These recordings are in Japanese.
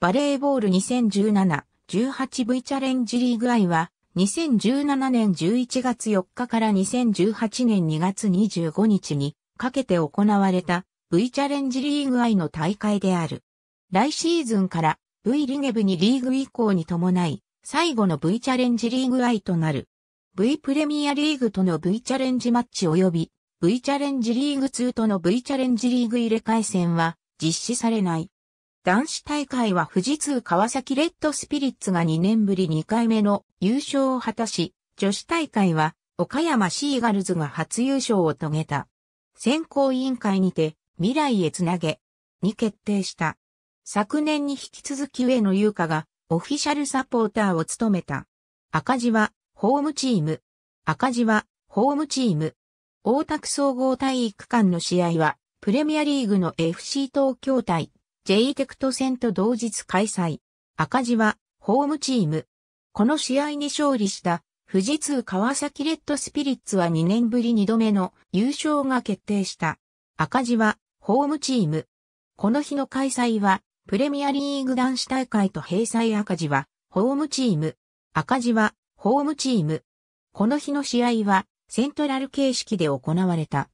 バレーボール 2017-18V チャレンジリーグ愛は、2017年11月4日から2018年2月25日にかけて行われた V チャレンジリーグ愛の大会である。来シーズンから V リゲブにリーグ移行に伴い、最後の V チャレンジリーグ愛となる。V プレミアリーグとの V チャレンジマッチ及び V チャレンジリーグ2との V チャレンジリーグ入れ替え戦は実施されない。男子大会は富士通川崎レッドスピリッツが2年ぶり2回目の優勝を果たし、女子大会は岡山シーガルズが初優勝を遂げた。選考委員会にて未来へつなげに決定した。昨年に引き続き上野優香がオフィシャルサポーターを務めた。赤字はホームチーム。赤字はホームチーム。大田区総合体育館の試合はプレミアリーグの FC 東京対 J テクト戦と同日開催。赤字は、ホームチーム。この試合に勝利した、富士通川崎レッドスピリッツは2年ぶり2度目の優勝が決定した。赤字は、ホームチーム。この日の開催は、プレミアリーグ男子大会と閉鎖赤字は、ホームチーム。赤字は、ホームチーム。この日の試合は、セントラル形式で行われた。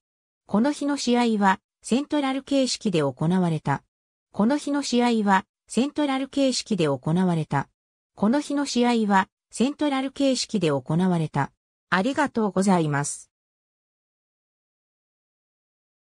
この日の試合は、セントラル形式で行われた。この日の試合はセントラル形式で行われた。この日の試合はセントラル形式で行われた。ありがとうございます。